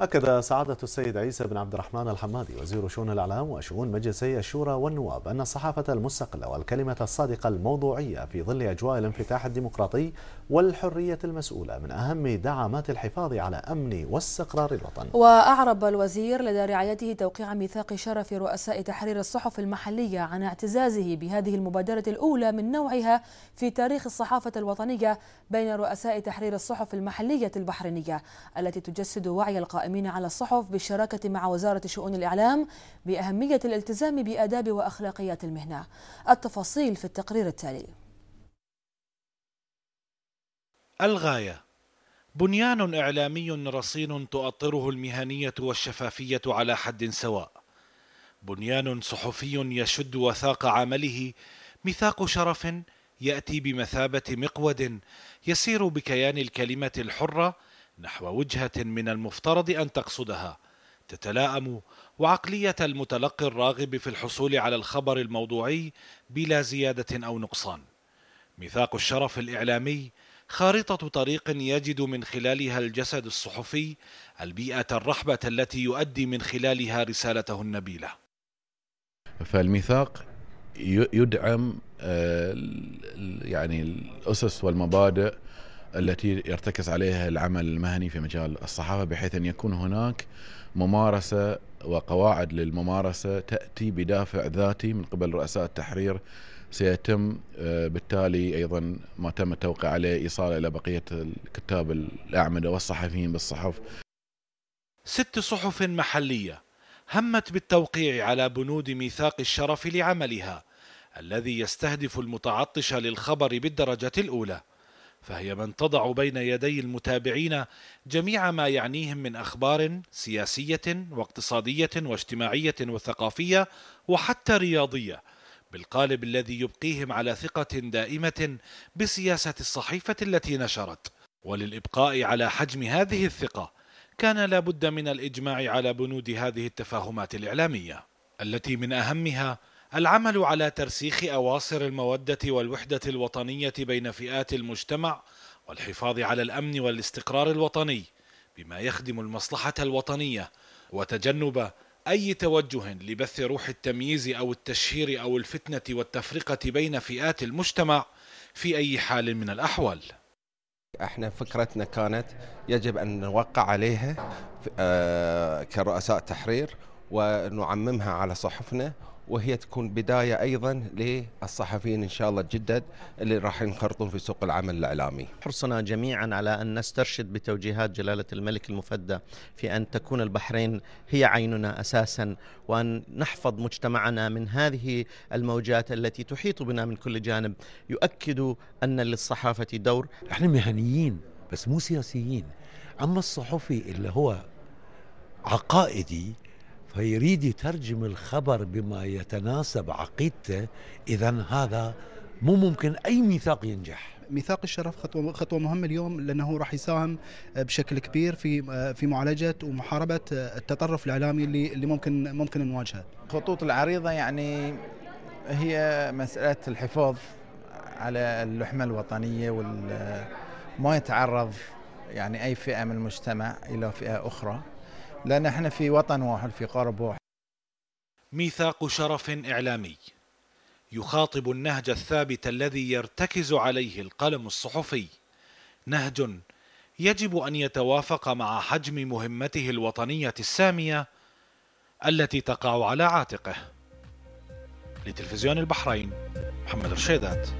أكد سعادة السيد عيسى بن عبد الرحمن الحمادي وزير شؤون الإعلام وشؤون مجلسي الشورى والنواب أن الصحافة المستقلة والكلمة الصادقة الموضوعية في ظل أجواء الانفتاح الديمقراطي والحرية المسؤولة من أهم دعامات الحفاظ على أمن واستقرار الوطن وأعرب الوزير لدى رعايته توقيع ميثاق شرف رؤساء تحرير الصحف المحلية عن اعتزازه بهذه المبادرة الأولى من نوعها في تاريخ الصحافة الوطنية بين رؤساء تحرير الصحف المحلية البحرينية التي تجسد وعي القائمة الأمين على الصحف بالشراكة مع وزارة شؤون الإعلام بأهمية الالتزام بآداب وأخلاقيات المهنة التفاصيل في التقرير التالي الغاية بنيان إعلامي رصين تؤطره المهنية والشفافية على حد سواء بنيان صحفي يشد وثاق عمله ميثاق شرف يأتي بمثابة مقود يسير بكيان الكلمة الحرة نحو وجهة من المفترض أن تقصدها تتلائم وعقلية المتلقي الراغب في الحصول على الخبر الموضوعي بلا زيادة أو نقصان. ميثاق الشرف الإعلامي خارطة طريق يجد من خلالها الجسد الصحفي البيئة الرحبة التي يؤدي من خلالها رسالته النبيلة. فالميثاق يدعم آه، يعني الأسس والمبادئ التي يرتكز عليها العمل المهني في مجال الصحافه بحيث ان يكون هناك ممارسه وقواعد للممارسه تاتي بدافع ذاتي من قبل رؤساء التحرير سيتم آه، بالتالي ايضا ما تم التوقيع عليه ايصاله الى بقيه الكتاب الاعمده والصحفيين بالصحف. ست صحف محليه همت بالتوقيع على بنود ميثاق الشرف لعملها الذي يستهدف المتعطش للخبر بالدرجه الاولى. فهي من تضع بين يدي المتابعين جميع ما يعنيهم من اخبار سياسيه واقتصاديه واجتماعيه وثقافيه وحتى رياضيه بالقالب الذي يبقيهم على ثقه دائمه بسياسه الصحيفه التي نشرت وللابقاء على حجم هذه الثقه كان لا بد من الاجماع على بنود هذه التفاهمات الاعلاميه التي من اهمها العمل على ترسيخ اواصر الموده والوحده الوطنيه بين فئات المجتمع والحفاظ على الامن والاستقرار الوطني بما يخدم المصلحه الوطنيه وتجنب اي توجه لبث روح التمييز او التشهير او الفتنه والتفرقه بين فئات المجتمع في اي حال من الاحوال احنا فكرتنا كانت يجب ان نوقع عليها آه، كرؤساء تحرير ونعممها على صحفنا وهي تكون بدايه ايضا للصحفيين ان شاء الله الجدد اللي راح ينخرطون في سوق العمل الاعلامي. حرصنا جميعا على ان نسترشد بتوجيهات جلاله الملك المفدى في ان تكون البحرين هي عيننا اساسا وان نحفظ مجتمعنا من هذه الموجات التي تحيط بنا من كل جانب، يؤكد ان للصحافه دور. احنا مهنيين بس مو سياسيين. اما الصحفي اللي هو عقائدي فيريد يترجم الخبر بما يتناسب عقيدته إذا هذا مو ممكن أي ميثاق ينجح ميثاق الشرف خطوه خطوه مهمه اليوم لانه راح يساهم بشكل كبير في في معالجه ومحاربه التطرف الاعلامي اللي اللي ممكن ممكن نواجهه. الخطوط العريضه يعني هي مساله الحفاظ على اللحمه الوطنيه وما يتعرض يعني اي فئه من المجتمع الى فئه اخرى لأن احنا في وطن واحد في قارب واحد ميثاق شرف إعلامي يخاطب النهج الثابت الذي يرتكز عليه القلم الصحفي نهج يجب أن يتوافق مع حجم مهمته الوطنية السامية التي تقع على عاتقه لتلفزيون البحرين محمد رشيدات